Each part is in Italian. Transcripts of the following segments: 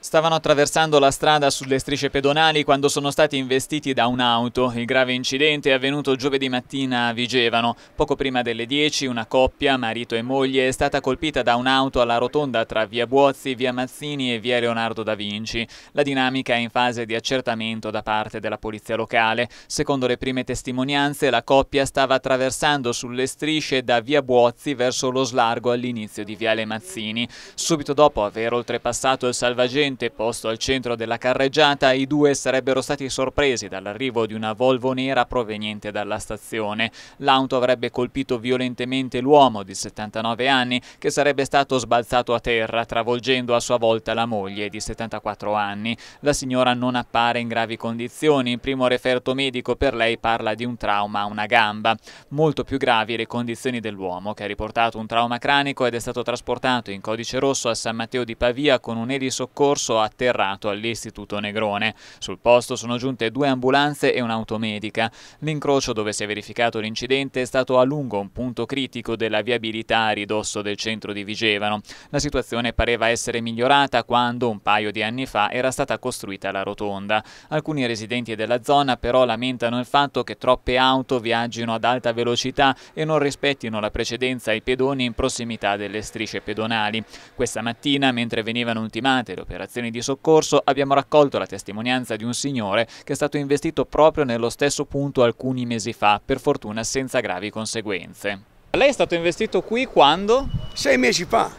Stavano attraversando la strada sulle strisce pedonali quando sono stati investiti da un'auto. Il grave incidente è avvenuto giovedì mattina a Vigevano. Poco prima delle 10 una coppia, marito e moglie, è stata colpita da un'auto alla rotonda tra via Buozzi, via Mazzini e via Leonardo da Vinci. La dinamica è in fase di accertamento da parte della polizia locale. Secondo le prime testimonianze la coppia stava attraversando sulle strisce da via Buozzi verso lo slargo all'inizio di viale Mazzini. Subito dopo aver oltrepassato il salvagente adolescente posto al centro della carreggiata, i due sarebbero stati sorpresi dall'arrivo di una Volvo nera proveniente dalla stazione. L'auto avrebbe colpito violentemente l'uomo di 79 anni che sarebbe stato sbalzato a terra, travolgendo a sua volta la moglie di 74 anni. La signora non appare in gravi condizioni, il primo referto medico per lei parla di un trauma a una gamba. Molto più gravi le condizioni dell'uomo che ha riportato un trauma cranico ed è stato trasportato in codice rosso a San Matteo di Pavia con un elisoccorso soccorso atterrato all'Istituto Negrone. Sul posto sono giunte due ambulanze e un'automedica. L'incrocio dove si è verificato l'incidente è stato a lungo un punto critico della viabilità a ridosso del centro di Vigevano. La situazione pareva essere migliorata quando un paio di anni fa era stata costruita la rotonda. Alcuni residenti della zona però lamentano il fatto che troppe auto viaggino ad alta velocità e non rispettino la precedenza ai pedoni in prossimità delle strisce pedonali. Questa mattina, mentre venivano ultimate le operazioni operazioni di soccorso abbiamo raccolto la testimonianza di un signore che è stato investito proprio nello stesso punto alcuni mesi fa, per fortuna senza gravi conseguenze. Lei è stato investito qui quando? Sei mesi fa.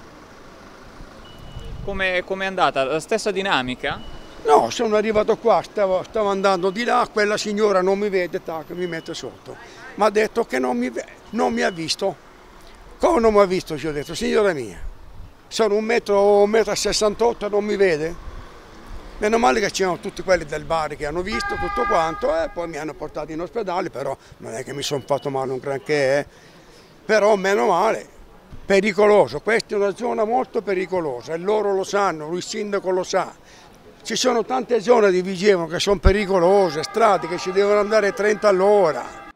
Come com è andata? La stessa dinamica? No, sono arrivato qua, stavo, stavo andando di là, quella signora non mi vede, tac, mi mette sotto. Mi ha detto che non mi, non mi ha visto. Come non mi ha visto? Ci ho detto, signora mia, sono un metro, un metro e 68, e non mi vede. Meno male che c'erano tutti quelli del bar che hanno visto tutto quanto e eh, poi mi hanno portato in ospedale, però non è che mi sono fatto male un granché, eh. però meno male, pericoloso, questa è una zona molto pericolosa e loro lo sanno, il sindaco lo sa. Ci sono tante zone di Vigevano che sono pericolose, strade che ci devono andare 30 all'ora.